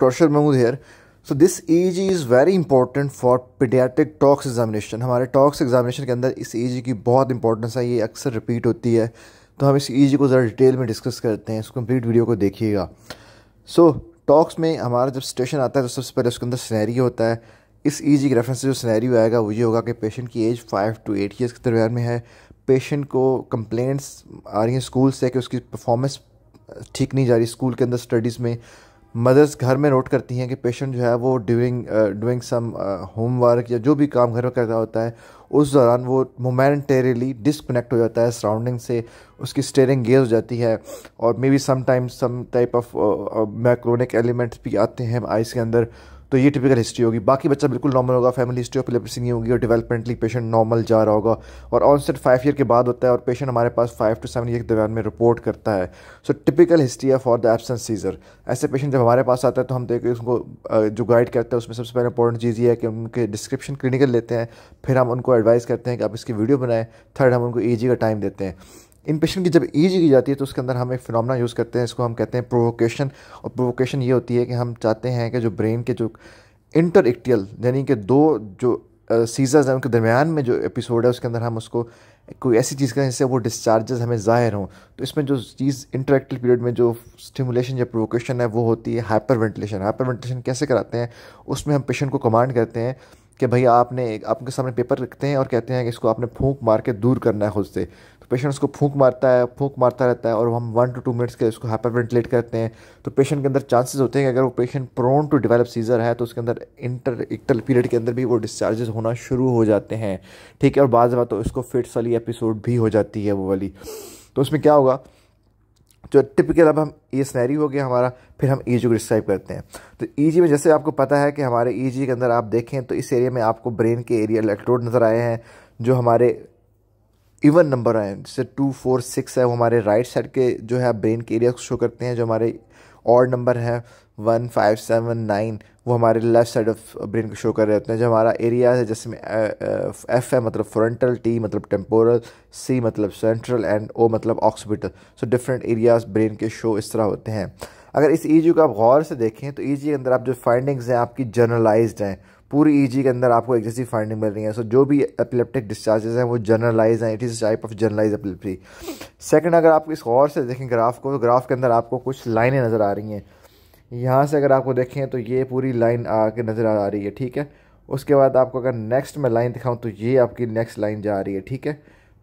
doctor Mahmood here so this age is very important for paediatric talks examination हमारे talks examination के अंदर इस as की बहुत इंपॉर्टेंस है ये अक्सर रिपीट होती है तो हम इस एज को ज़रा डिटेल में डिस्कस करते हैं इस कंप्लीट वीडियो को देखिएगा सो टॉक्स में हमारा जब स्टेशन आता है तो सबसे पहले उसके अंदर स्नैरियो होता है इस ई जी के रेफरेंस से जो स्नैरियो आएगा वो ये होगा कि पेशेंट की age five to eight years के दरमियान में है पेशेंट को कंप्लेंट्स आ रही हैं स्कूल से कि उसकी परफॉर्मेंस ठीक नहीं जा रही स्कूल के अंदर स्टडीज़ में मदर्स घर में नोट करती हैं कि पेशेंट जो है वो ड्यूरिंग डूइंग सम होमवर्क या जो भी काम घर में कर रहा होता है उस दौरान वो मोमेंटेरीली डिसकनेक्ट हो जाता है सराउंडिंग से उसकी स्टेयरिंग गेज हो जाती है और may be sometimes some type of myoclonic elements भी आते हैं आइस के अंदर तो ये टिपिकल हिस्ट्री होगी बाकी बच्चा बिल्कुल नॉर्मल होगा फैमिली हिस्ट्री ऑफ एपिलेप्सी नहीं होगी और डेवलपमेंटली पेशेंट नॉर्मल जा रहा होगा और ऑनसेट फाइव ईयर के बाद होता है और पेशेंट हमारे पास फाइव टू सेवन ईयर के दौरान में रिपोर्ट करता है सो टिपिकल हिस्ट्री है फॉर द एबसेंट सीजर ऐसे पेशेंट जब हमारे पास आता है तो हम देखिए उसको जो गाइड करते हैं उसमें सबसे पहले इंपॉर्टेंट चीज़ ये है कि उनके डिस्क्रिप्शन क्लिनिकल लेते हैं फिर हम उनको एडवाइस करते हैं कि आप इसकी वीडियो बनाएं थर्ड हम उनको ई का टाइम देते हैं इन पेशेंट की जब एज की जाती है तो उसके अंदर हम एक फिनोमेना यूज़ करते हैं इसको हम कहते हैं प्रोवोकेशन और प्रोवोकेशन ये होती है कि हम चाहते हैं कि जो ब्रेन के जो इंटर एक्टियल यानी कि दो जो सीजर्स हैं उनके दरमियान में जो एपिसोड है उसके अंदर हम उसको कोई ऐसी चीज़ करें जिससे वो डिस्चार्जेस हमें ज़ाहिर हों तो इसमें जो चीज़ इंटरेक्टिव पीरियड में जो स्टिमुलेशन या प्रोवोकेशन है वो होती है हाइपर वेंटिलेशन हाइपर वेंटिलेशन कैसे कराते हैं उसमें हम पेशेंट को कमांड करते हैं कि भैया आपने आपके सामने पेपर रखते हैं और कहते हैं कि इसको आपने फूँक मार के दूर करना है खुद से तो पेशेंट उसको फूंक मारता है फूंक मारता रहता है और हम वन टू टू मिनट्स के उसको हाइपर वेंटिलेट करते हैं तो पेशेंट के अंदर चांसेस होते हैं कि अगर वो patient prone to develop seizure है तो उसके अंदर इंटर इक्टल पीरियड के अंदर भी वो डिस्चार्जेस होना शुरू हो जाते हैं ठीक है और बाद तो उसको फिट्स वाली एपिसोड भी हो जाती है वो वाली तो उसमें क्या होगा जो टिपिकल अब हम ये स्नैरी हो गया हमारा फिर हम ई e को डिस्क्राइब करते हैं तो ई e में जैसे आपको पता है कि हमारे ई e के अंदर आप देखें तो इस एरिया में आपको ब्रेन के एरिया इलेक्ट्रोड नज़र आए हैं जो हमारे इवन नंबर हैं जैसे टू फोर सिक्स है वो हमारे राइट साइड के जो है ब्रेन के एरिया को शो करते हैं जो हमारे और नंबर हैं वन फाइव सेवन नाइन वो हमारे लेफ्ट साइड ऑफ ब्रेन को शो कर रहे होते हैं जो हमारा एरिया है जैसे में एफ है मतलब फ्रंटल टी मतलब टेम्पोरल सी मतलब सेंट्रल एंड ओ मतलब occipital so different areas brain के शो इस तरह होते हैं अगर इस ई को आप गौर से देखें तो ई के अंदर आप जो फाइंडिंग्स हैं आपकी जर्नलाइज्ड हैं पूरी ईजी e के अंदर आपको एक जैसी फाइंडिंग मिल रही है सो so, जो भी एपिलेप्टिक डिस्चार्जेस हैं वो जनरलाइज हैं it is type of generalise epilepsy second अगर आप इस और से देखें ग्राफ को तो ग्राफ के अंदर आपको कुछ लाइनें नज़र आ रही हैं यहाँ से अगर आपको देखें तो ये पूरी लाइन आके नज़र आ रही है ठीक है उसके बाद आपको अगर नेक्स्ट में लाइन दिखाऊँ तो ये आपकी नेक्स्ट लाइन जा रही है ठीक है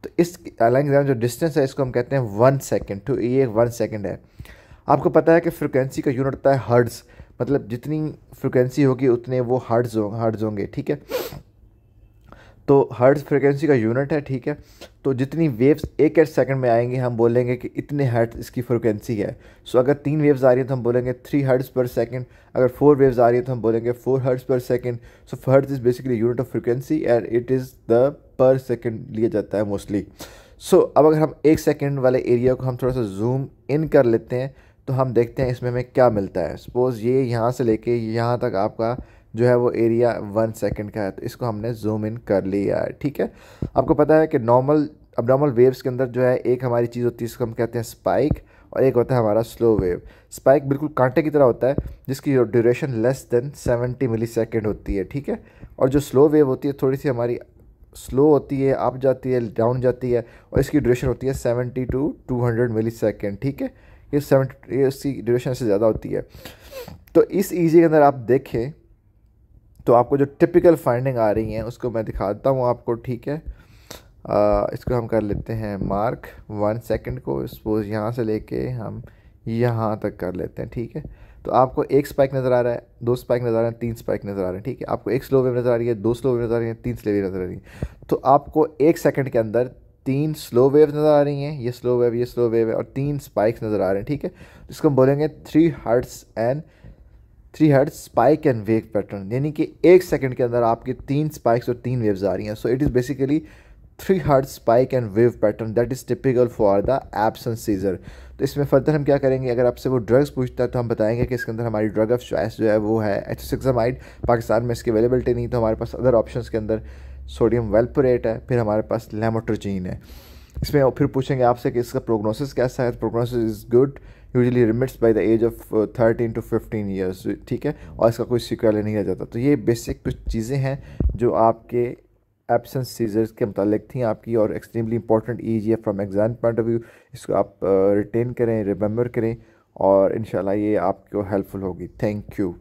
तो इस लाइन के जो डिस्टेंस है इसको हम कहते हैं वन सेकेंड तो ये वन सेकेंड है आपको पता है कि फ्रिक्वेंसी का यूनिट होता है हर्ड्स मतलब जितनी फ्रिक्वेंसी होगी उतने वो हर्ट्ज़ हो हर्ट्ज़ होंगे ठीक है तो हर्ट्ज़ फ्रिक्वेंसी का यूनिट है ठीक है तो जितनी वेव्स एक एट सेकंड में आएंगे हम बोलेंगे कि इतने हर्ट्ज़ इसकी फ्रिक्वेंसी है सो अगर तीन वेव्स आ रही है तो हम बोलेंगे थ्री हर्ट्ज़ पर सेकंड अगर फोर वेव्स आ रही है तो हम बोलेंगे four hertz per second so hertz is basically unit of frequency and it is the per second लिया जाता है मोस्टली सो so, अब अगर हम एक सेकेंड वाले एरिया को हम थोड़ा सा जूम इन कर लेते हैं तो हम देखते हैं इसमें हमें क्या मिलता है सपोज़ ये यहाँ से लेके यहाँ तक आपका जो है वो एरिया वन सेकंड का है तो इसको हमने जूम इन कर लिया है ठीक है आपको पता है कि नॉर्मल अब नॉर्मल वेव्स के अंदर जो है एक हमारी चीज़ होती है इसको हम कहते हैं स्पाइक और एक होता है हमारा स्लो वेव स्पाइक बिल्कुल कांटे की तरह होता है जिसकी duration less than seventy milli होती है ठीक है और जो स्लो वेव होती है थोड़ी सी हमारी स्लो होती है अप जाती है डाउन जाती है और इसकी ड्यूरेशन होती है सेवेंटी टू हंड्रेड मिली ठीक है ये सेवेंटी ईयर्स की ड्यूरेशन से ज़्यादा होती है तो इस ईजी के अंदर आप देखें तो आपको जो टिपिकल फाइंडिंग आ रही हैं उसको मैं दिखाता हूँ आपको ठीक है आ, इसको हम कर लेते हैं मार्क वन सेकंड को सपोज यहाँ से लेके हम यहाँ तक कर लेते हैं ठीक है तो आपको एक स्पाइक नज़र आ रहा है दो स्पाइक नज़र आ रहे हैं तीन स्पाइक नज़र आ रहे हैं ठीक है आपको एक स्लो वेव नज़र आ रही है दो स्लो वेव नज़र आ रही है तीन स्लो वेव नज़र आ रही है तो आपको एक सेकंड के अंदर तीन स्लो वेव नज़र आ रही हैं ये स्लो वेव ये स्लो वेव है और तीन स्पाइक्स नज़र आ रहे हैं ठीक है तो इसको हम बोलेंगे three hertz and three hertz spike and wave pattern यानी कि एक सेकंड के अंदर आपकी तीन स्पाइक्स और तीन वेव्स आ रही हैं so it is basically three hertz spike and wave pattern that is typical for the absence seizure तो इसमें फर्दर हम क्या करेंगे अगर आपसे वो ड्रग्स पूछता है तो हम बताएंगे कि इसके अंदर हमारी ड्रग ऑफ चॉइस जो है वो है एथोसिक्सामाइड पाकिस्तान में इसकी अवेलेबिलिटी नहीं तो हमारे पास अदर ऑप्शन के अंदर सोडियम वेल्पोरेट है फिर हमारे पास लेमोट्रोजीन है इसमें फिर पूछेंगे आपसे कि इसका प्रोग्नोसिस कैसा है prognosis is good usually remits by the age of thirteen to fifteen years ठीक है और इसका कोई सिक्वेल नहीं रह जाता तो ये बेसिक कुछ चीज़ें हैं जो आपके एबसेंस सीजर्स के मतलब थी आपकी और extremely important E G from exam point of view इसको आप रिटेन uh, करें रिम्बर करें और इन ये आपको हेल्पफुल होगी थैंक यू